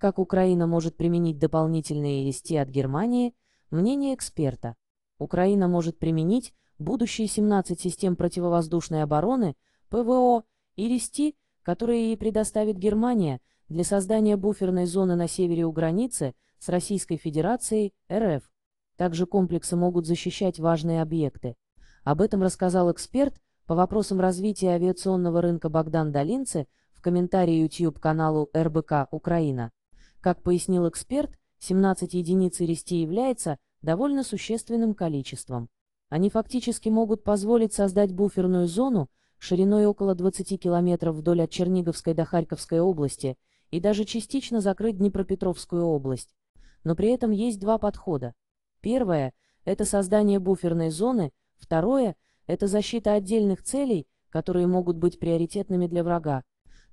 Как Украина может применить дополнительные ИСТ от Германии? Мнение эксперта. Украина может применить будущие 17 систем противовоздушной обороны, ПВО и РИСТИ, которые ей предоставит Германия для создания буферной зоны на севере у границы с Российской Федерацией РФ. Также комплексы могут защищать важные объекты. Об этом рассказал эксперт по вопросам развития авиационного рынка Богдан Долинцы в комментарии YouTube-каналу РБК «Украина». Как пояснил эксперт, 17 единиц рести является довольно существенным количеством. Они фактически могут позволить создать буферную зону шириной около 20 километров вдоль от Черниговской до Харьковской области и даже частично закрыть Днепропетровскую область. Но при этом есть два подхода. Первое – это создание буферной зоны, второе – это защита отдельных целей, которые могут быть приоритетными для врага,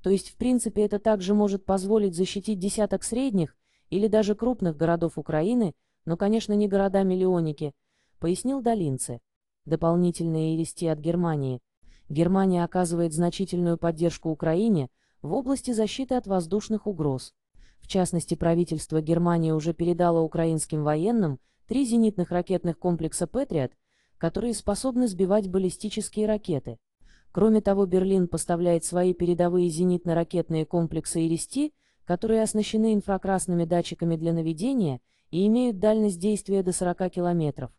то есть, в принципе, это также может позволить защитить десяток средних или даже крупных городов Украины, но, конечно, не города-миллионники, пояснил Долинце. Дополнительные ерести от Германии. Германия оказывает значительную поддержку Украине в области защиты от воздушных угроз. В частности, правительство Германии уже передало украинским военным три зенитных ракетных комплекса «Патриот», которые способны сбивать баллистические ракеты. Кроме того, Берлин поставляет свои передовые зенитно-ракетные комплексы «Ирести», которые оснащены инфракрасными датчиками для наведения и имеют дальность действия до 40 километров.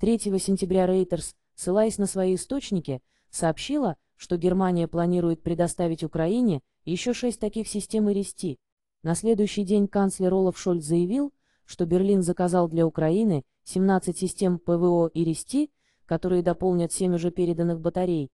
3 сентября Рейтерс, ссылаясь на свои источники, сообщила, что Германия планирует предоставить Украине еще шесть таких систем «Ирести». На следующий день канцлер Олаф Шольц заявил, что Берлин заказал для Украины 17 систем ПВО «Ирести», которые дополнят 7 уже переданных батарей,